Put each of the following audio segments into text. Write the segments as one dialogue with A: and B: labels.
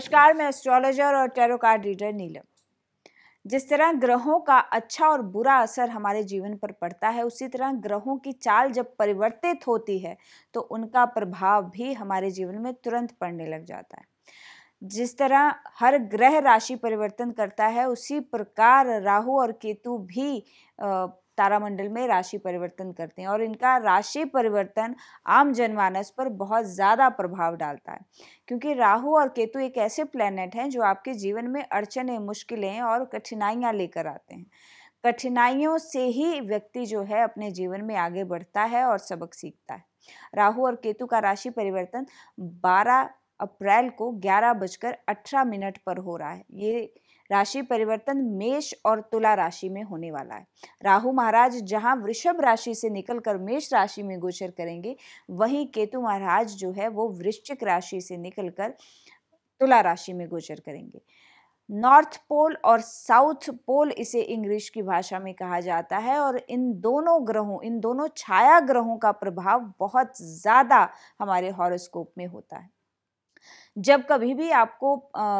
A: नमस्कार मैं एस्ट्रोलॉजर और टैरो कार्ड रीडर नीलम जिस तरह ग्रहों का अच्छा और बुरा असर हमारे जीवन पर पड़ता है उसी तरह ग्रहों की चाल जब परिवर्तित होती है तो उनका प्रभाव भी हमारे जीवन में तुरंत पड़ने लग जाता है जिस तरह हर ग्रह राशि परिवर्तन करता है उसी प्रकार राहु और केतु भी तारामंडल में राशि परिवर्तन करते हैं और इनका राशि परिवर्तन आम जनमानस पर बहुत ज़्यादा प्रभाव डालता है क्योंकि राहु और केतु एक ऐसे प्लेनेट हैं जो आपके जीवन में अड़चने मुश्किलें और कठिनाइयाँ लेकर आते हैं कठिनाइयों से ही व्यक्ति जो है अपने जीवन में आगे बढ़ता है और सबक सीखता है राहु और केतु का राशि परिवर्तन 12 अप्रैल को ग्यारह बजकर अठारह मिनट पर हो रहा है ये राशि परिवर्तन मेष और तुला राशि में होने वाला है राहु महाराज जहां वृषभ राशि से निकलकर मेष राशि में गोचर करेंगे वहीं केतु महाराज जो है वो वृश्चिक राशि से निकलकर तुला राशि में गोचर करेंगे नॉर्थ पोल और साउथ पोल इसे इंग्लिश की भाषा में कहा जाता है और इन दोनों ग्रहों इन दोनों छाया ग्रहों का प्रभाव बहुत ज़्यादा हमारे हॉरोस्कोप में होता है जब कभी भी आपको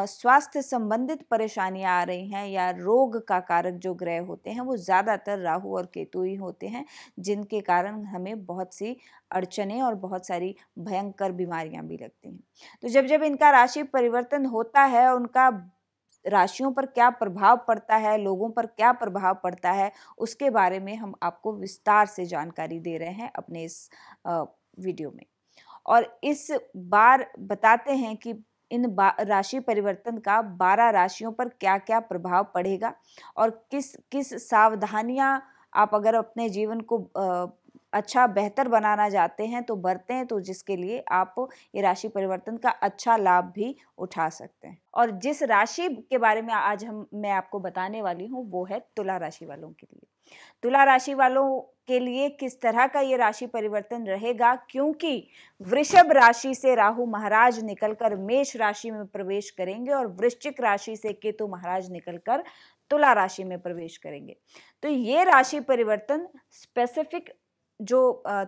A: स्वास्थ्य संबंधित परेशानियां आ रही हैं या रोग का कारक जो ग्रह होते हैं वो ज़्यादातर राहु और केतु ही होते हैं जिनके कारण हमें बहुत सी अड़चने और बहुत सारी भयंकर बीमारियां भी लगती हैं तो जब जब इनका राशि परिवर्तन होता है उनका राशियों पर क्या प्रभाव पड़ता है लोगों पर क्या प्रभाव पड़ता है उसके बारे में हम आपको विस्तार से जानकारी दे रहे हैं अपने इस वीडियो में और इस बार बताते हैं कि इन राशि परिवर्तन का बारह राशियों पर क्या क्या प्रभाव पड़ेगा और किस किस सावधानियां आप अगर अपने जीवन को अच्छा बेहतर बनाना चाहते हैं तो बरते हैं तो जिसके लिए आप ये राशि परिवर्तन का अच्छा लाभ भी उठा सकते हैं और जिस राशि के बारे में आज हम मैं आपको बताने वाली हूँ वो है तुला राशि वालों के लिए तुला राशि वालों के लिए किस तरह का ये राशि परिवर्तन रहेगा क्योंकि वृषभ राशि से राहु महाराज निकलकर मेष राशि में प्रवेश करेंगे और वृश्चिक राशि से केतु महाराज निकलकर तुला राशि में प्रवेश करेंगे तो ये राशि परिवर्तन स्पेसिफिक जो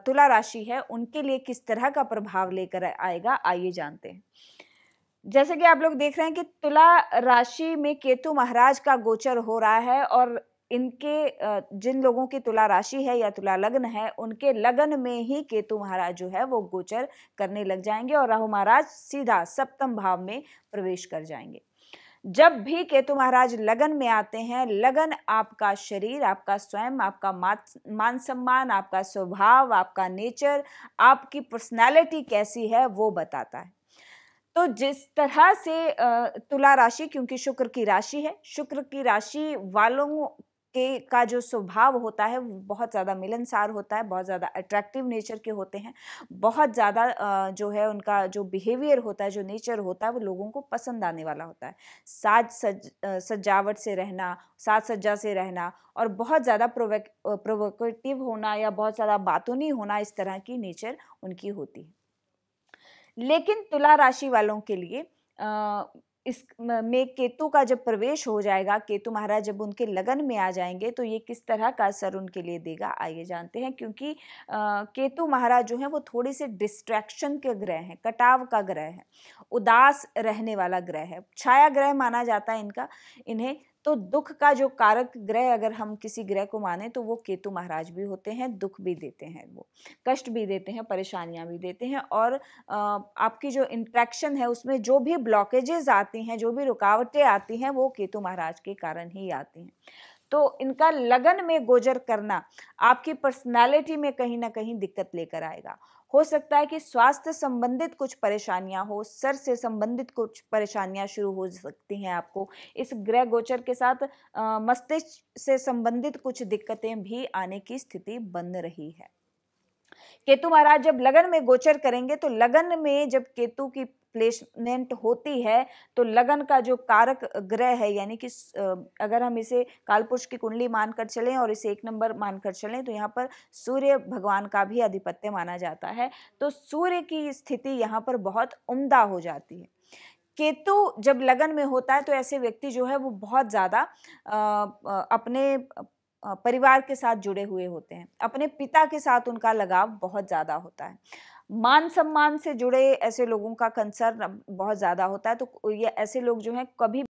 A: तुला राशि है उनके लिए किस तरह का प्रभाव लेकर आएगा आइए जानते हैं जैसे कि आप लोग देख रहे हैं कि तुला राशि में केतु महाराज का गोचर हो रहा है और इनके जिन लोगों की तुला राशि है या तुला लग्न है उनके लगन में ही केतु महाराज जो है वो गोचर करने लग जाएंगे और राहु महाराज सीधा सप्तम भाव में प्रवेश कर जाएंगे जब भी केतु महाराज लगन में आते हैं लगन आपका शरीर आपका स्वयं आपका मान सम्मान आपका स्वभाव आपका नेचर आपकी पर्सनालिटी कैसी है वो बताता है तो जिस तरह से तुला राशि क्योंकि शुक्र की राशि है शुक्र की राशि वालों के का जो स्वभाव होता है वो बहुत ज़्यादा मिलनसार होता है बहुत ज़्यादा अट्रैक्टिव नेचर के होते हैं बहुत ज़्यादा जो है उनका जो बिहेवियर होता है जो नेचर होता है वो लोगों को पसंद आने वाला होता है साज सज सजावट से रहना साज सज्जा से रहना और बहुत ज़्यादा प्रोवेक प्रोवोकेटिव होना या बहुत ज़्यादा बातों नहीं होना इस तरह की नेचर उनकी होती है लेकिन तुला राशि वालों के लिए आ, इस में केतु का जब प्रवेश हो जाएगा केतु महाराज जब उनके लगन में आ जाएंगे तो ये किस तरह का असर उनके लिए देगा आइए जानते हैं क्योंकि केतु महाराज जो है वो थोड़े से डिस्ट्रैक्शन के ग्रह हैं कटाव का ग्रह है उदास रहने वाला ग्रह है छाया ग्रह माना जाता है इनका इन्हें तो दुख का जो कारक ग्रह अगर हम किसी ग्रह को माने तो वो केतु महाराज भी होते हैं दुख भी देते हैं वो कष्ट भी देते हैं परेशानियां भी देते हैं और आपकी जो इंट्रैक्शन है उसमें जो भी ब्लॉकेजेस आती हैं जो भी रुकावटें आती हैं वो केतु महाराज के कारण ही आती हैं तो इनका लगन में गोजर करना आपकी पर्सनैलिटी में कहीं ना कहीं दिक्कत लेकर आएगा हो सकता है कि स्वास्थ्य संबंधित कुछ परेशानियां हो सर से संबंधित कुछ परेशानियां शुरू हो सकती हैं आपको इस ग्रह गोचर के साथ मस्तिष्क से संबंधित कुछ दिक्कतें भी आने की स्थिति बन रही है केतु महाराज जब लगन में गोचर करेंगे तो लगन में जब केतु की प्लेसमेंट होती है तो लगन का जो कारक ग्रह है यानी कि अगर हम इसे कालपुरुष की कुंडली मानकर चलें और इसे एक नंबर मानकर चलें तो यहाँ पर सूर्य भगवान का भी आधिपत्य माना जाता है तो सूर्य की स्थिति यहाँ पर बहुत उम्दा हो जाती है केतु जब लगन में होता है तो ऐसे व्यक्ति जो है वो बहुत ज़्यादा अपने परिवार के साथ जुड़े हुए होते हैं अपने पिता के साथ उनका लगाव बहुत ज़्यादा होता है मान सम्मान से जुड़े ऐसे लोगों का कंसर्न बहुत ज़्यादा होता है तो ये ऐसे लोग जो हैं कभी